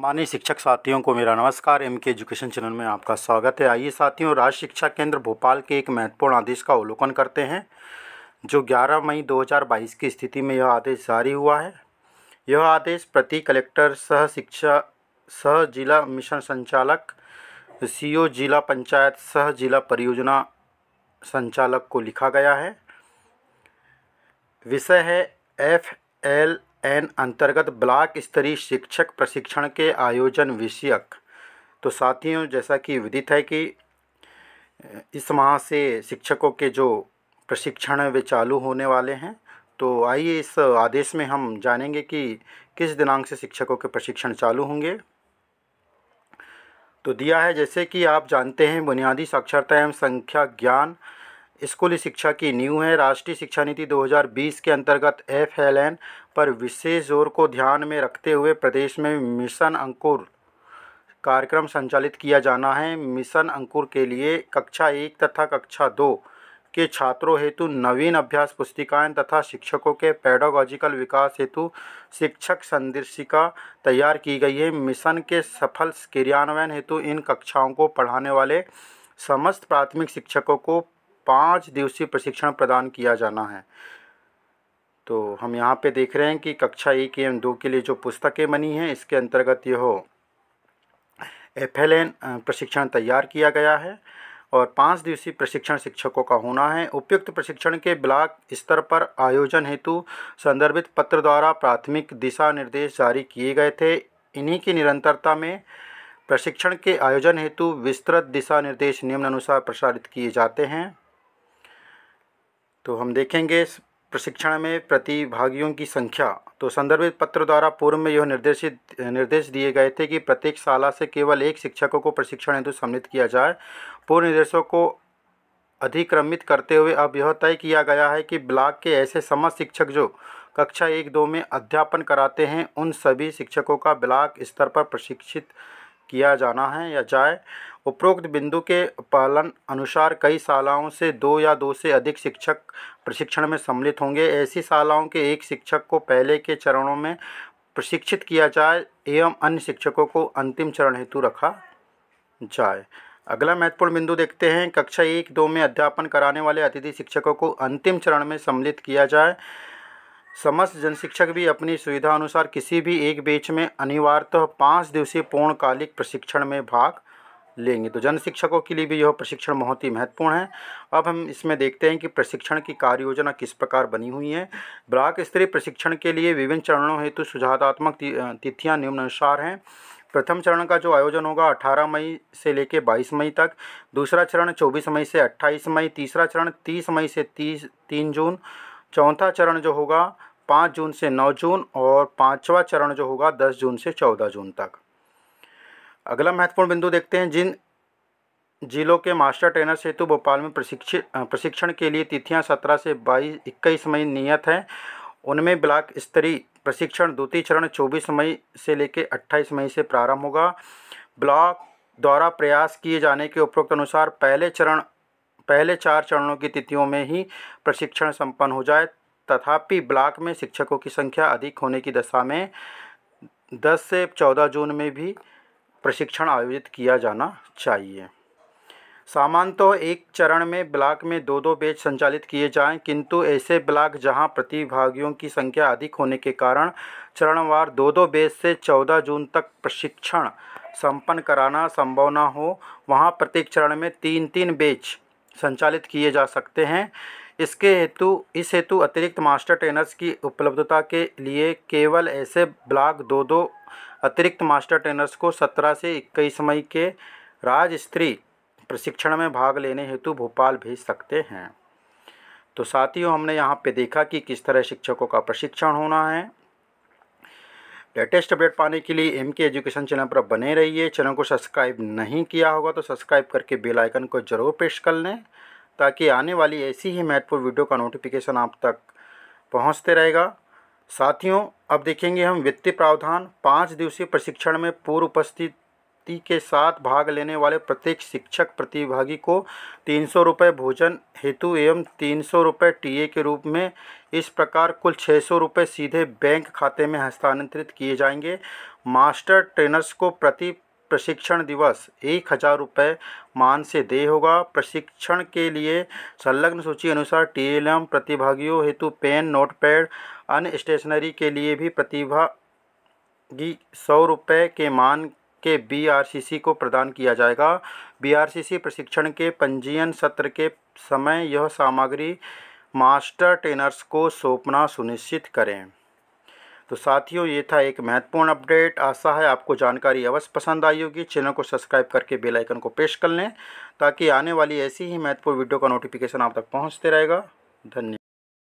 मान्य शिक्षक साथियों को मेरा नमस्कार एम के एजुकेशन चैनल में आपका स्वागत है आइए साथियों राष्ट्र शिक्षा केंद्र भोपाल के एक महत्वपूर्ण आदेश का अवलोकन करते हैं जो 11 मई 2022 की स्थिति में यह आदेश जारी हुआ है यह आदेश प्रति कलेक्टर सह शिक्षा सह जिला मिशन संचालक सी जिला पंचायत सह जिला परियोजना संचालक को लिखा गया है विषय है एफ एल एन अंतर्गत ब्लॉक स्तरीय शिक्षक प्रशिक्षण के आयोजन विषयक तो साथियों जैसा कि विदित है कि इस माह से शिक्षकों के जो प्रशिक्षण वे चालू होने वाले हैं तो आइए इस आदेश में हम जानेंगे कि किस दिनांक से शिक्षकों के प्रशिक्षण चालू होंगे तो दिया है जैसे कि आप जानते हैं बुनियादी साक्षरता एवं संख्या ज्ञान स्कूली शिक्षा की नींव है राष्ट्रीय शिक्षा नीति 2020 के अंतर्गत एफ एल एन पर विशेष जोर को ध्यान में रखते हुए प्रदेश में मिशन अंकुर कार्यक्रम संचालित किया जाना है मिशन अंकुर के लिए कक्षा एक तथा कक्षा दो के छात्रों हेतु नवीन अभ्यास पुस्तिकाएं तथा शिक्षकों के पेडागॉजिकल विकास हेतु शिक्षक संदर्शिका तैयार की गई है मिशन के सफल क्रियान्वयन हेतु इन कक्षाओं को पढ़ाने वाले समस्त प्राथमिक शिक्षकों को पाँच दिवसीय प्रशिक्षण प्रदान किया जाना है तो हम यहाँ पे देख रहे हैं कि कक्षा एक एवं दो के लिए जो पुस्तकें बनी हैं इसके अंतर्गत यह एफएलएन प्रशिक्षण तैयार किया गया है और पाँच दिवसीय प्रशिक्षण शिक्षकों का होना है उपयुक्त प्रशिक्षण के ब्लॉक स्तर पर आयोजन हेतु संदर्भित पत्र द्वारा प्राथमिक दिशा निर्देश जारी किए गए थे इन्हीं की निरंतरता में प्रशिक्षण के आयोजन हेतु विस्तृत दिशा निर्देश निम्न अनुसार प्रसारित किए जाते हैं तो हम देखेंगे प्रशिक्षण में प्रतिभागियों की संख्या तो संदर्भित पत्र द्वारा पूर्व में यह निर्देशित निर्देश दिए गए थे कि प्रत्येक शाला से केवल एक शिक्षकों को प्रशिक्षण हेतु सम्मिलित किया जाए पूर्व निर्देशों को अधिक्रमित करते हुए अब यह तय किया गया है कि ब्लॉक के ऐसे समस्त शिक्षक जो कक्षा एक दो में अध्यापन कराते हैं उन सभी शिक्षकों का ब्लॉक स्तर पर प्रशिक्षित किया जाना है या जाए उपरोक्त बिंदु के पालन अनुसार कई शालाओं से दो या दो से अधिक शिक्षक प्रशिक्षण में सम्मिलित होंगे ऐसी शालाओं के एक शिक्षक को पहले के चरणों में प्रशिक्षित किया जाए एवं अन्य शिक्षकों को अंतिम चरण हेतु रखा जाए अगला महत्वपूर्ण बिंदु देखते हैं कक्षा एक दो में अध्यापन कराने वाले अतिथि शिक्षकों को अंतिम चरण में सम्मिलित किया जाए समस्त जनशिक्षक भी अपनी सुविधा अनुसार किसी भी एक बेच में अनिवार्यतः पाँच दिवसीय पूर्णकालिक प्रशिक्षण में भाग लेंगे तो जन शिक्षकों के लिए भी यह प्रशिक्षण बहुत ही महत्वपूर्ण है अब हम इसमें देखते हैं कि प्रशिक्षण की कार्य योजना किस प्रकार बनी हुई है ब्लॉक स्तरीय प्रशिक्षण के लिए विभिन्न चरणों हेतु सुझावात्मक तिथियाँ निम्नानुसार हैं प्रथम चरण का जो आयोजन होगा 18 मई से लेकर 22 मई तक दूसरा चरण 24 मई से 28 मई तीसरा चरण 30 मई से 30 तीन जून चौथा चरण जो होगा पाँच जून से नौ जून और पाँचवा चरण जो होगा दस जून से चौदह जून तक अगला महत्वपूर्ण बिंदु देखते हैं जिन जिलों के मास्टर ट्रेनर सेतु भोपाल में प्रशिक्षित प्रशिक्षण के लिए तिथियां सत्रह से बाईस इक्कीस मई नियत हैं उनमें ब्लॉक स्तरीय प्रशिक्षण द्वितीय चरण चौबीस मई से लेकर अट्ठाईस मई से प्रारंभ होगा ब्लॉक द्वारा प्रयास किए जाने के उपरोक्त अनुसार पहले चरण पहले चार चरणों की तिथियों में ही प्रशिक्षण संपन्न हो जाए तथापि ब्लॉक में शिक्षकों की संख्या अधिक होने की दशा में दस से चौदह जून में भी प्रशिक्षण आयोजित किया जाना चाहिए सामान्यतः तो एक चरण में ब्लॉक में दो दो बैच संचालित किए जाएं किंतु ऐसे ब्लॉक जहां प्रतिभागियों की संख्या अधिक होने के कारण चरणवार दो दो बैच से 14 जून तक प्रशिक्षण संपन्न कराना संभव न हो वहां प्रत्येक चरण में तीन तीन बेच संचालित किए जा सकते हैं इसके हेतु इस हेतु अतिरिक्त मास्टर ट्रेनर्स की उपलब्धता के लिए केवल ऐसे ब्लॉक दो दो अतिरिक्त मास्टर ट्रेनर्स को सत्रह से इक्कीस मई के राज स्त्री प्रशिक्षण में भाग लेने हेतु भोपाल भेज सकते हैं तो साथियों हमने यहाँ पे देखा कि किस तरह शिक्षकों का प्रशिक्षण होना है लेटेस्ट अपडेट पाने के लिए एम के एजुकेशन चैनल पर बने रहिए चैनल को सब्सक्राइब नहीं किया होगा तो सब्सक्राइब करके बेल आइकन को ज़रूर प्रेस कर लें ताकि आने वाली ऐसी ही महत्वपूर्ण वीडियो का नोटिफिकेशन आप तक पहुंचते रहेगा साथियों अब देखेंगे हम वित्तीय प्रावधान पाँच दिवसीय प्रशिक्षण में पूर्व उपस्थिति के साथ भाग लेने वाले प्रत्येक शिक्षक प्रतिभागी को तीन सौ रुपये भोजन हेतु एवं तीन सौ रुपये टीए के रूप में इस प्रकार कुल छः सौ रुपये सीधे बैंक खाते में हस्तांतरित किए जाएंगे मास्टर ट्रेनर्स को प्रति प्रशिक्षण दिवस एक हज़ार रुपये मान से दे होगा प्रशिक्षण के लिए संलग्न सूची अनुसार टी एल एम प्रतिभागियों हेतु पेन नोटपैड अन्य स्टेशनरी के लिए भी प्रतिभागी सौ रुपये के मान के बीआरसीसी को प्रदान किया जाएगा बीआरसीसी प्रशिक्षण के पंजीयन सत्र के समय यह सामग्री मास्टर ट्रेनर्स को सौंपना सुनिश्चित करें तो साथियों ये था एक महत्वपूर्ण अपडेट आशा है आपको जानकारी अवश्य पसंद आई होगी चैनल को सब्सक्राइब करके बेल आइकन को प्रेस कर लें ताकि आने वाली ऐसी ही महत्वपूर्ण वीडियो का नोटिफिकेशन आप तक पहुंचते रहेगा धन्यवाद